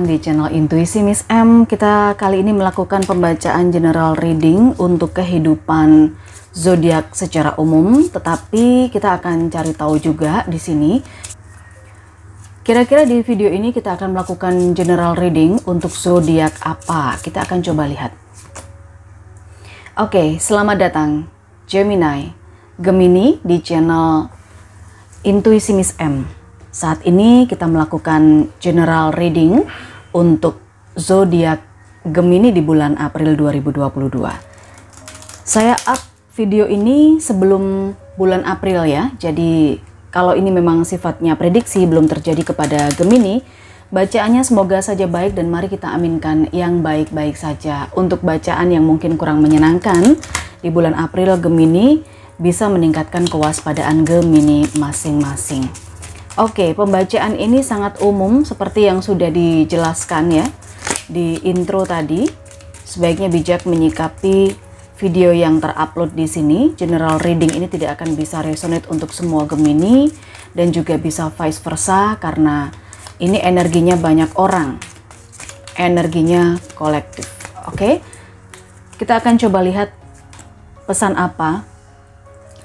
datang di channel Intuisi Miss M. Kita kali ini melakukan pembacaan general reading untuk kehidupan zodiak secara umum, tetapi kita akan cari tahu juga di sini Kira-kira di video ini kita akan melakukan general reading untuk zodiak apa? Kita akan coba lihat. Oke, selamat datang Gemini, Gemini di channel Intuisi Miss M. Saat ini kita melakukan general reading untuk zodiak Gemini di bulan April 2022. Saya up video ini sebelum bulan April ya. Jadi kalau ini memang sifatnya prediksi belum terjadi kepada Gemini, bacaannya semoga saja baik dan mari kita aminkan yang baik-baik saja. Untuk bacaan yang mungkin kurang menyenangkan di bulan April Gemini bisa meningkatkan kewaspadaan Gemini masing-masing. Oke, pembacaan ini sangat umum seperti yang sudah dijelaskan ya di intro tadi. Sebaiknya bijak menyikapi video yang terupload di sini. General reading ini tidak akan bisa resonate untuk semua Gemini dan juga bisa vice versa karena ini energinya banyak orang. Energinya kolektif. Oke. Kita akan coba lihat pesan apa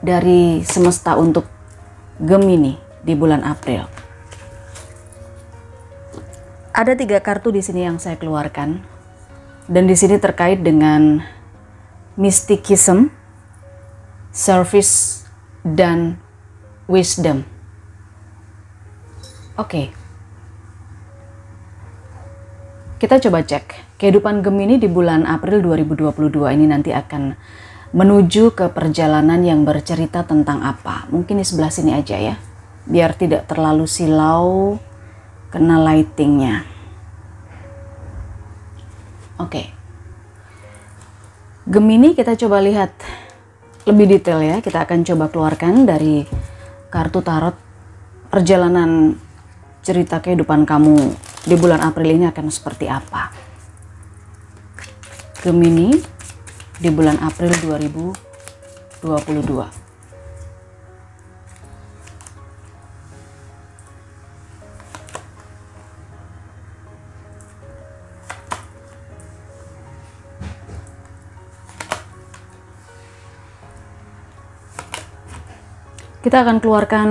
dari semesta untuk Gemini di bulan April. Ada tiga kartu di sini yang saya keluarkan, dan di sini terkait dengan mysticism, service, dan wisdom. Oke, kita coba cek kehidupan Gemini di bulan April 2022 ini nanti akan menuju ke perjalanan yang bercerita tentang apa. Mungkin di sebelah sini aja ya biar tidak terlalu silau kena lightingnya. Oke. Okay. Gemini kita coba lihat lebih detail ya. Kita akan coba keluarkan dari kartu tarot perjalanan cerita kehidupan kamu di bulan April ini akan seperti apa. Gemini di bulan April 2022. kita akan keluarkan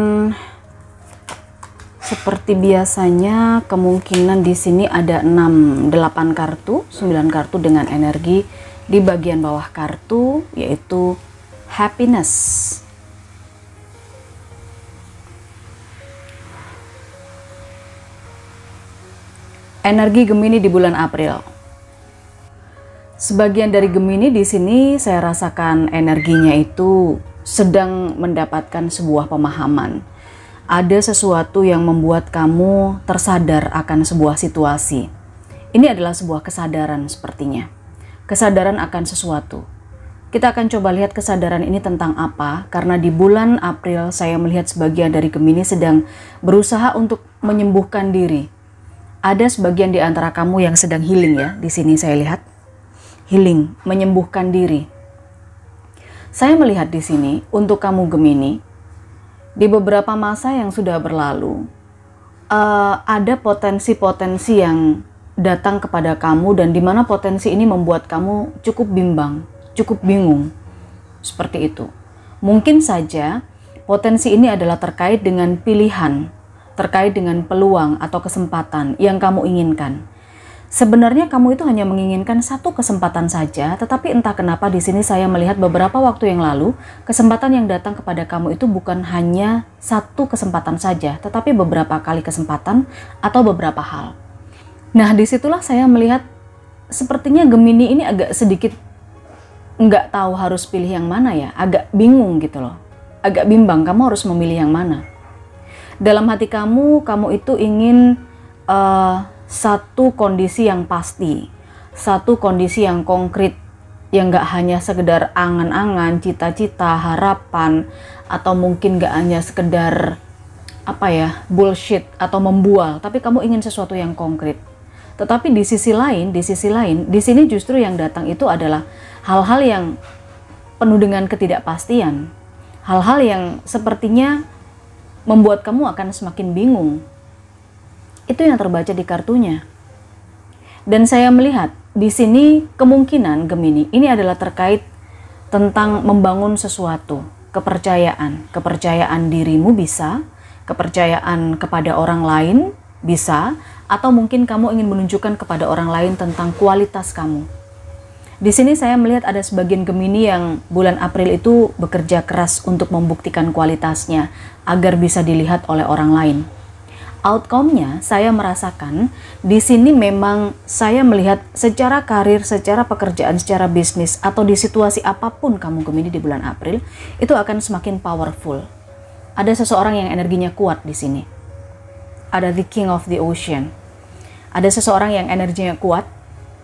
seperti biasanya kemungkinan di sini ada 6 8 kartu, 9 kartu dengan energi di bagian bawah kartu yaitu happiness. Energi Gemini di bulan April. Sebagian dari Gemini di sini saya rasakan energinya itu sedang mendapatkan sebuah pemahaman. Ada sesuatu yang membuat kamu tersadar akan sebuah situasi. Ini adalah sebuah kesadaran sepertinya. Kesadaran akan sesuatu. Kita akan coba lihat kesadaran ini tentang apa karena di bulan April saya melihat sebagian dari Gemini sedang berusaha untuk menyembuhkan diri. Ada sebagian di antara kamu yang sedang healing ya, di sini saya lihat. Healing, menyembuhkan diri saya melihat di sini, untuk kamu Gemini, di beberapa masa yang sudah berlalu, uh, ada potensi-potensi yang datang kepada kamu dan di mana potensi ini membuat kamu cukup bimbang, cukup bingung. Seperti itu. Mungkin saja potensi ini adalah terkait dengan pilihan, terkait dengan peluang atau kesempatan yang kamu inginkan. Sebenarnya kamu itu hanya menginginkan satu kesempatan saja, tetapi entah kenapa di sini saya melihat beberapa waktu yang lalu, kesempatan yang datang kepada kamu itu bukan hanya satu kesempatan saja, tetapi beberapa kali kesempatan atau beberapa hal. Nah, disitulah saya melihat sepertinya Gemini ini agak sedikit nggak tahu harus pilih yang mana ya, agak bingung gitu loh. Agak bimbang, kamu harus memilih yang mana. Dalam hati kamu, kamu itu ingin uh, satu kondisi yang pasti, satu kondisi yang konkret, yang gak hanya sekedar angan-angan, cita-cita, harapan, atau mungkin gak hanya sekedar apa ya bullshit atau membual, tapi kamu ingin sesuatu yang konkret. Tetapi di sisi lain, di sisi lain, di sini justru yang datang itu adalah hal-hal yang penuh dengan ketidakpastian, hal-hal yang sepertinya membuat kamu akan semakin bingung itu yang terbaca di kartunya. Dan saya melihat di sini kemungkinan Gemini ini adalah terkait tentang membangun sesuatu, kepercayaan. Kepercayaan dirimu bisa, kepercayaan kepada orang lain bisa, atau mungkin kamu ingin menunjukkan kepada orang lain tentang kualitas kamu. Di sini saya melihat ada sebagian Gemini yang bulan April itu bekerja keras untuk membuktikan kualitasnya agar bisa dilihat oleh orang lain outcome-nya saya merasakan di sini memang saya melihat secara karir, secara pekerjaan, secara bisnis atau di situasi apapun kamu Gemini di bulan April itu akan semakin powerful. Ada seseorang yang energinya kuat di sini. Ada the king of the ocean. Ada seseorang yang energinya kuat.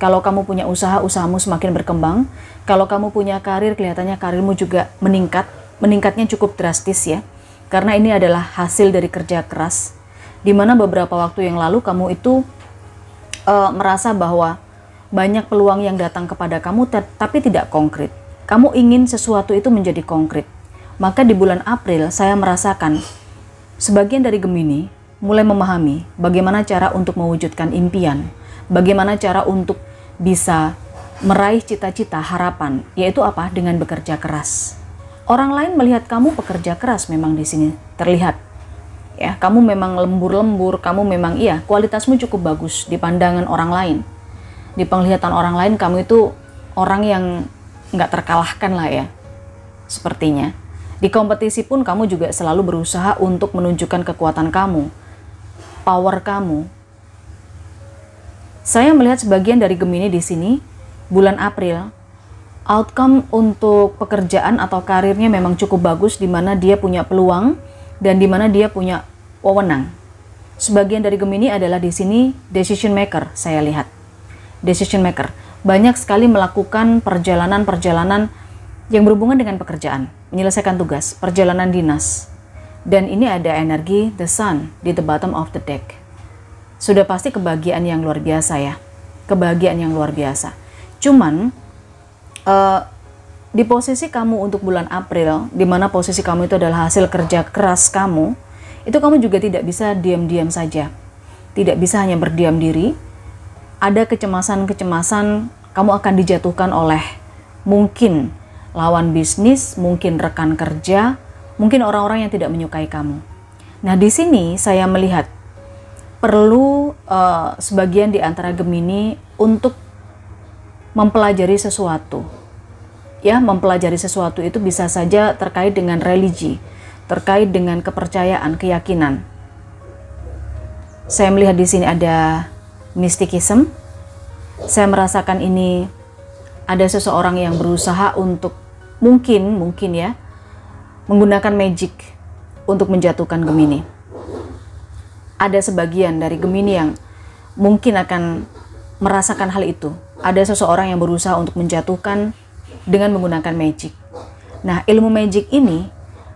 Kalau kamu punya usaha, usahamu semakin berkembang. Kalau kamu punya karir, kelihatannya karirmu juga meningkat. Meningkatnya cukup drastis ya. Karena ini adalah hasil dari kerja keras di mana beberapa waktu yang lalu kamu itu uh, merasa bahwa banyak peluang yang datang kepada kamu tapi tidak konkret. Kamu ingin sesuatu itu menjadi konkret. Maka di bulan April saya merasakan sebagian dari Gemini mulai memahami bagaimana cara untuk mewujudkan impian, bagaimana cara untuk bisa meraih cita-cita harapan, yaitu apa? Dengan bekerja keras. Orang lain melihat kamu pekerja keras memang di sini terlihat ya kamu memang lembur-lembur kamu memang iya kualitasmu cukup bagus di pandangan orang lain di penglihatan orang lain kamu itu orang yang nggak terkalahkan lah ya sepertinya di kompetisi pun kamu juga selalu berusaha untuk menunjukkan kekuatan kamu power kamu saya melihat sebagian dari Gemini di sini bulan April outcome untuk pekerjaan atau karirnya memang cukup bagus di mana dia punya peluang dan di mana dia punya wewenang. Sebagian dari Gemini adalah di sini decision maker, saya lihat. Decision maker. Banyak sekali melakukan perjalanan-perjalanan yang berhubungan dengan pekerjaan, menyelesaikan tugas, perjalanan dinas. Dan ini ada energi the sun di the bottom of the deck. Sudah pasti kebahagiaan yang luar biasa ya. Kebahagiaan yang luar biasa. Cuman uh, di posisi kamu untuk bulan April, di mana posisi kamu itu adalah hasil kerja keras kamu, itu kamu juga tidak bisa diam-diam saja. Tidak bisa hanya berdiam diri. Ada kecemasan-kecemasan kamu akan dijatuhkan oleh mungkin lawan bisnis, mungkin rekan kerja, mungkin orang-orang yang tidak menyukai kamu. Nah, di sini saya melihat perlu uh, sebagian di antara Gemini untuk mempelajari sesuatu ya mempelajari sesuatu itu bisa saja terkait dengan religi, terkait dengan kepercayaan, keyakinan. Saya melihat di sini ada mistikism. Saya merasakan ini ada seseorang yang berusaha untuk mungkin mungkin ya menggunakan magic untuk menjatuhkan Gemini. Ada sebagian dari Gemini yang mungkin akan merasakan hal itu. Ada seseorang yang berusaha untuk menjatuhkan dengan menggunakan magic. Nah, ilmu magic ini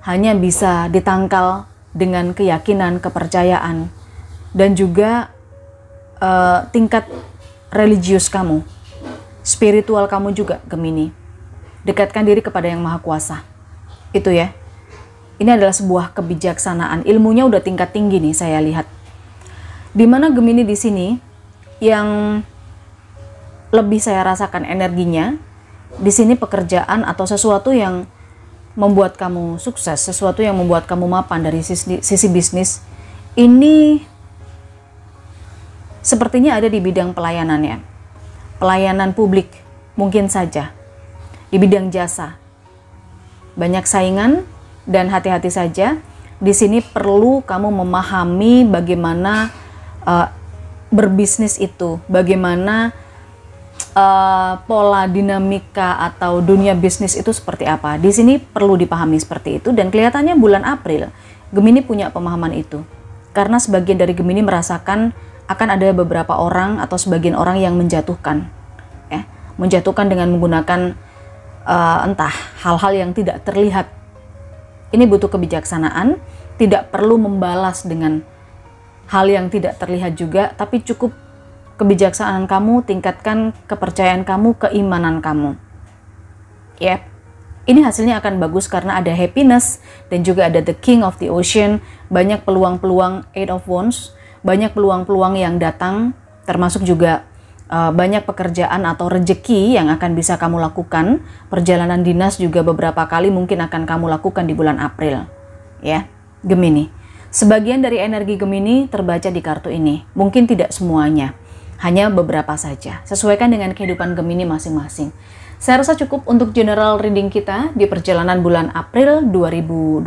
hanya bisa ditangkal dengan keyakinan, kepercayaan, dan juga uh, tingkat religius kamu, spiritual kamu juga, Gemini. Dekatkan diri kepada Yang Maha Kuasa. Itu ya. Ini adalah sebuah kebijaksanaan. Ilmunya udah tingkat tinggi nih saya lihat. Di mana Gemini di sini yang lebih saya rasakan energinya di sini pekerjaan atau sesuatu yang membuat kamu sukses, sesuatu yang membuat kamu mapan dari sisi, sisi bisnis ini sepertinya ada di bidang pelayanannya. Pelayanan publik mungkin saja di bidang jasa. Banyak saingan dan hati-hati saja. Di sini perlu kamu memahami bagaimana uh, berbisnis itu, bagaimana Eh, pola dinamika atau dunia bisnis itu seperti apa. Di sini perlu dipahami seperti itu dan kelihatannya bulan April Gemini punya pemahaman itu. Karena sebagian dari Gemini merasakan akan ada beberapa orang atau sebagian orang yang menjatuhkan ya, menjatuhkan dengan menggunakan uh, entah hal-hal yang tidak terlihat. Ini butuh kebijaksanaan, tidak perlu membalas dengan hal yang tidak terlihat juga, tapi cukup kebijaksanaan kamu, tingkatkan kepercayaan kamu, keimanan kamu. Ya, yep. ini hasilnya akan bagus karena ada happiness dan juga ada the king of the ocean, banyak peluang-peluang eight of wands, banyak peluang-peluang yang datang, termasuk juga uh, banyak pekerjaan atau rejeki yang akan bisa kamu lakukan. Perjalanan dinas juga beberapa kali mungkin akan kamu lakukan di bulan April. Ya, Gemini. Sebagian dari energi Gemini terbaca di kartu ini, mungkin tidak semuanya hanya beberapa saja. Sesuaikan dengan kehidupan Gemini masing-masing. Saya rasa cukup untuk general reading kita di perjalanan bulan April 2022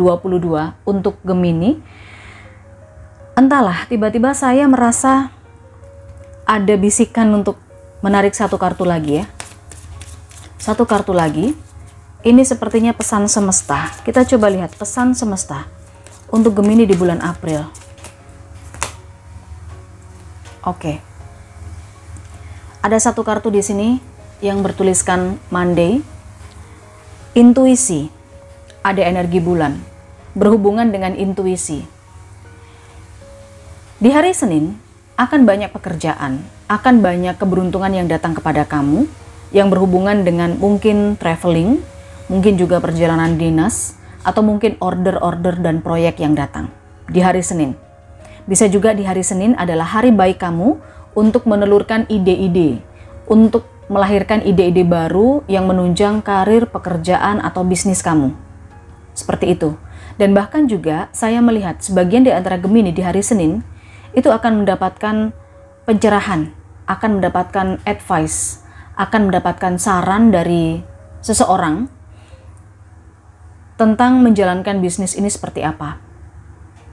untuk Gemini. Entahlah, tiba-tiba saya merasa ada bisikan untuk menarik satu kartu lagi ya. Satu kartu lagi. Ini sepertinya pesan semesta. Kita coba lihat pesan semesta untuk Gemini di bulan April. Oke. Okay. Ada satu kartu di sini yang bertuliskan Monday. Intuisi. Ada energi bulan berhubungan dengan intuisi. Di hari Senin akan banyak pekerjaan, akan banyak keberuntungan yang datang kepada kamu yang berhubungan dengan mungkin traveling, mungkin juga perjalanan dinas atau mungkin order-order dan proyek yang datang di hari Senin. Bisa juga di hari Senin adalah hari baik kamu untuk menelurkan ide-ide, untuk melahirkan ide-ide baru yang menunjang karir pekerjaan atau bisnis kamu. Seperti itu. Dan bahkan juga saya melihat sebagian di antara Gemini di hari Senin itu akan mendapatkan pencerahan, akan mendapatkan advice, akan mendapatkan saran dari seseorang tentang menjalankan bisnis ini seperti apa.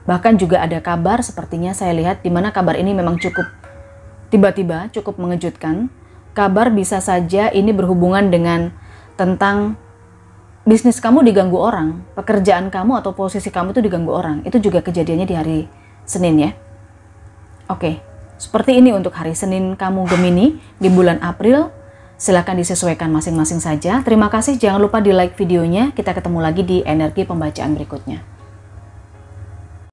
Bahkan juga ada kabar sepertinya saya lihat di mana kabar ini memang cukup Tiba-tiba cukup mengejutkan, kabar bisa saja ini berhubungan dengan tentang bisnis kamu diganggu orang, pekerjaan kamu atau posisi kamu itu diganggu orang. Itu juga kejadiannya di hari Senin ya. Oke, seperti ini untuk hari Senin kamu Gemini di bulan April. Silahkan disesuaikan masing-masing saja. Terima kasih, jangan lupa di like videonya. Kita ketemu lagi di energi pembacaan berikutnya.